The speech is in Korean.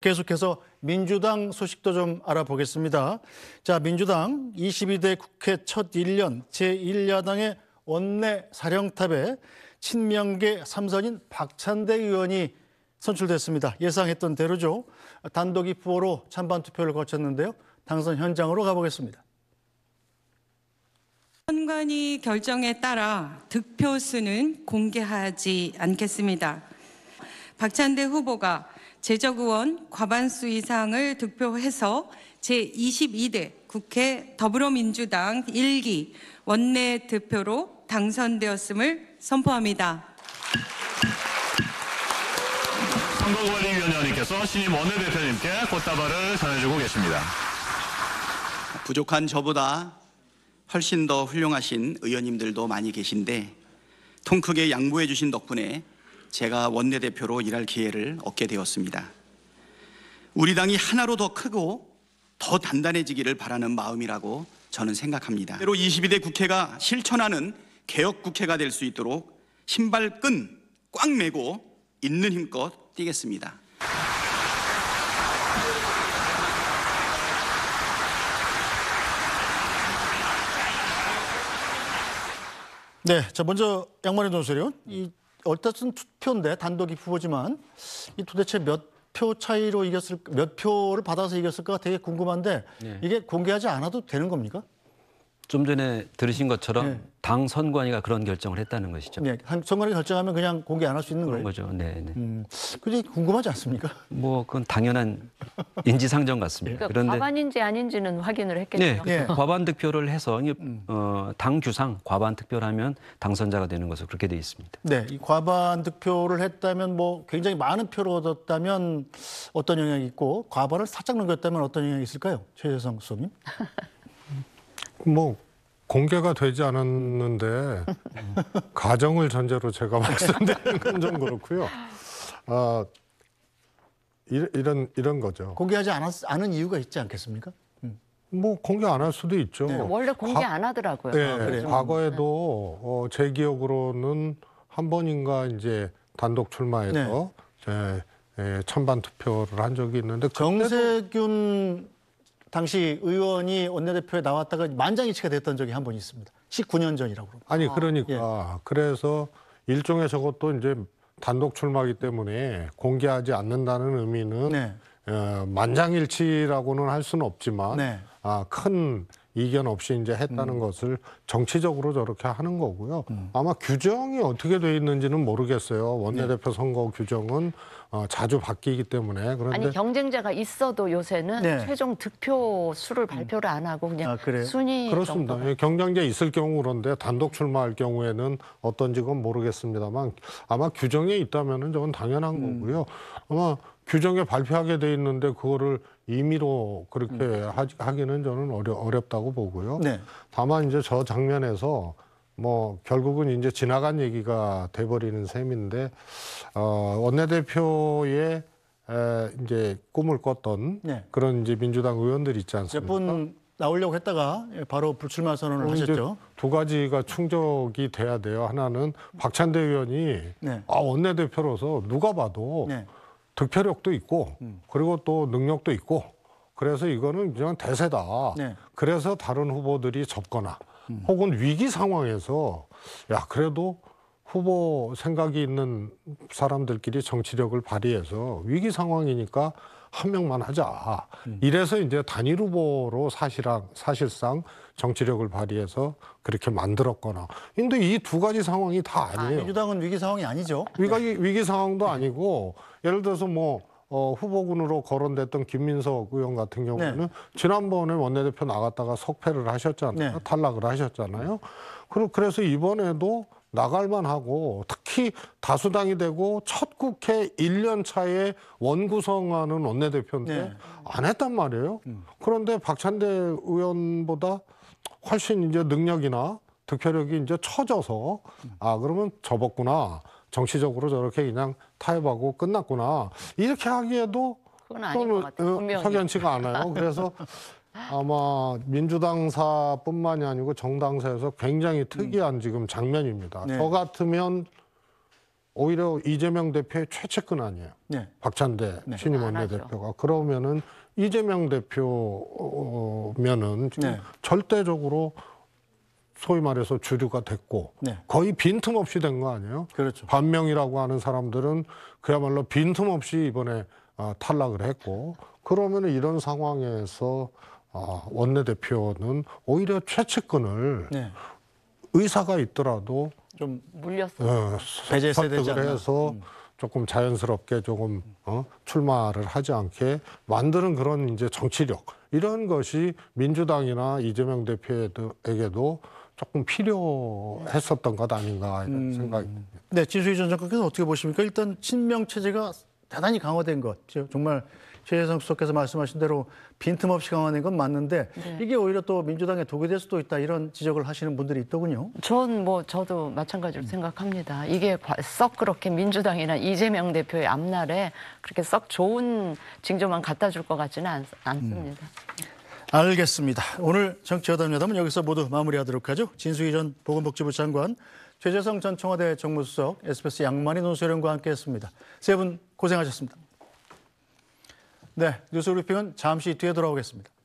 계속해서 민주당 소식도 좀 알아보겠습니다. 자, 민주당 22대 국회 첫 1년 제1야당의 원내 사령탑에 친명계 3선인 박찬대 의원이 선출됐습니다. 예상했던 대로죠. 단독 입후보로 찬반 투표를 거쳤는데요. 당선 현장으로 가보겠습니다. 선관위 결정에 따라 득표수는 공개하지 않겠습니다. 박찬대 후보가 재적 의원 과반수 이상을 득표해서 제22대 국회 더불어민주당 1기 원내 대표로 당선되었음을 선포합니다. 선거관리위원장님께서 신임 원내대표님께 꽃다발을 전해주고 계십니다. 부족한 저보다 훨씬 더 훌륭하신 의원님들도 많이 계신데 통 크게 양보해 주신 덕분에 제가 원내대표로 일할 기회를 얻게 되었습니다. 우리 당이 하나로 더 크고 더 단단해지기를 바라는 마음이라고 저는 생각합니다. 때로 22대 국회가 실천하는 개혁 국회가 될 수 있도록 신발끈 꽉 매고 있는 힘껏 뛰겠습니다. 네, 자 먼저 양만의 논설위원 얼뜻은 투표인데 단독이 후보지만 이 도대체 몇 표 차이로 이겼을 몇 표를 받아서 이겼을까 되게 궁금한데 네. 이게 공개하지 않아도 되는 겁니까? 좀 전에 들으신 것처럼 예. 방선관위가 그런 결정을 했다는 것이죠. 네, 선관위 결정하면 그냥 공개 안 할 수 있는 거예요. 거죠. 네, 네. 음, 굉장 궁금하지 않습니까? 뭐 그건 당연한 인지상정 같습니다. 그러니까 그런데 과반인지 아닌지는 확인을 했겠네요. 네, 네. 과반 득표를 해서 음. 어, 당 규상 과반 득표하면 당선자가 되는 것으로 그렇게 돼 있습니다. 네, 이 과반 득표를 했다면 뭐 굉장히 많은 표를 얻었다면 어떤 영향이 있고 과반을 살짝 넘겼다면 어떤 영향이 있을까요, 최재성 수석님? 뭐 공개가 되지 않았는데 가정을 전제로 제가 말씀드리는 건 좀 그렇고요. 아, 이런 이런 거죠. 공개하지 않았, 않은 이유가 있지 않겠습니까? 음. 뭐 공개 안 할 수도 있죠. 네, 원래 공개 가, 안 하더라고요. 네, 아, 네. 과거에도 어, 제 기억으로는 한 번인가 이제 단독 출마해서 네. 예, 예, 찬반 투표를 한 적이 있는데 정세균 당시 의원이 원내대표에 나왔다가 만장일치가 됐던 적이 한 번 있습니다. 19년 전이라고 그럽니 아니 그러니까 예. 그래서 일종의 저것도 이제 단독 출마기 때문에 공개하지 않는다는 의미는 네. 어, 만장일치라고는 할 수는 없지만 네. 아, 큰 이견 없이 이제 했다는 음. 것을 정치적으로 저렇게 하는 거고요. 음. 아마 규정이 어떻게 돼 있는지는 모르겠어요. 원내대표 네. 선거 규정은 어, 자주 바뀌기 때문에 그런데 아니 경쟁자가 있어도 요새는 네. 최종 득표 수를 음. 발표를 안 하고 그냥 아, 순위 그렇습니다. 정도가. 예, 경쟁자 있을 경우 그런데 단독 출마할 경우에는 어떤지 건 모르겠습니다만 아마 규정에 있다면은 저건 당연한 음. 거고요. 아마 규정에 발표하게 돼 있는데 그거를 임의로 그렇게 음. 하, 기는 저는 어려, 어렵다고 보고요. 네. 다만 이제 저 장면에서 뭐 결국은 이제 지나간 얘기가 돼버리는 셈인데 어, 원내대표의 에, 이제 꿈을 꿨던 네. 그런 이제 민주당 의원들 있지 않습니까? 몇분 나오려고 했다가 바로 불출마 선언을 어, 하셨죠. 두 가지가 충족이 돼야 돼요. 하나는 박찬대 의원이 네. 아, 원내대표로서 누가 봐도 네. 득표력도 있고 음. 그리고 또 능력도 있고 그래서 이거는 그냥 대세다. 네. 그래서 다른 후보들이 접거나 음. 혹은 위기 상황에서 야 그래도 후보 생각이 있는 사람들끼리 정치력을 발휘해서 위기 상황이니까 한 명만 하자. 음. 이래서 이제 단일 후보로 사실상, 사실상 정치력을 발휘해서 그렇게 만들었거나. 근데 이 두 가지 상황이 다 아, 아니에요. 민주당은 위기 상황이 아니죠. 위기, 네. 위기 상황도 아니고 예를 들어서 뭐 어, 후보군으로 거론됐던 김민석 의원 같은 경우는 네. 지난번에 원내대표 나갔다가 석패를 하셨잖아요. 네. 탈락을 하셨잖아요. 그리고 그래서 이번에도 나갈만 하고 특히 다수당이 되고 첫 국회 1년 차에 원구성하는 원내대표인데 네. 안 했단 말이에요. 음. 그런데 박찬대 의원보다 훨씬 이제 능력이나 득표력이 이제 처져서 음. 아 그러면 접었구나 정치적으로 저렇게 그냥 타협하고 끝났구나 이렇게 하기에도 그건 아닌 것 같아요. 어, 분명히. 석연치가 않아요. 그래서 아마 민주당사뿐만이 아니고 정당사에서 굉장히 특이한 음. 지금 장면입니다. 네. 저 같으면 오히려 이재명 대표의 최측근 아니에요. 네. 박찬대 네. 네. 신임 원내대표가 그러면은 이재명 대표면은 네. 절대적으로 소위 말해서 주류가 됐고 네. 거의 빈틈없이 된 거 아니에요? 그렇죠. 반명이라고 하는 사람들은 그야말로 빈틈없이 이번에 어, 탈락을 했고 그러면 은 이런 상황에서 아, 원내대표는 오히려 최측근을 네. 의사가 있더라도 좀 물렸어. 어, 예, 배제했어야 되지 않나. 해서 음. 조금 자연스럽게 조금 어, 출마를 하지 않게 만드는 그런 이제 정치력 이런 것이 민주당이나 이재명 대표에게도 조금 필요했었던 것 아닌가 이런 음. 생각이 듭니다. 네, 진수희 전 장관께서 어떻게 보십니까? 일단 친명 체제가 대단히 강화된 것. 정말 최재성 수석께서 말씀하신 대로 빈틈없이 강화된 건 맞는데 네. 이게 오히려 또 민주당에 독이 될 수도 있다 이런 지적을 하시는 분들이 있더군요. 전 뭐 저도 마찬가지로 생각합니다. 이게 썩 그렇게 민주당이나 이재명 대표의 앞날에 그렇게 썩 좋은 징조만 갖다 줄 것 같지는 않, 않습니다. 음. 알겠습니다. 오늘 정치여담 여담은 여기서 모두 마무리하도록 하죠. 진수희 전 보건복지부 장관 최재성 전 청와대 정무수석, SBS 양만희 논설위원과 함께했습니다. 세 분 고생하셨습니다. 네, 뉴스브리핑은 잠시 뒤에 돌아오겠습니다.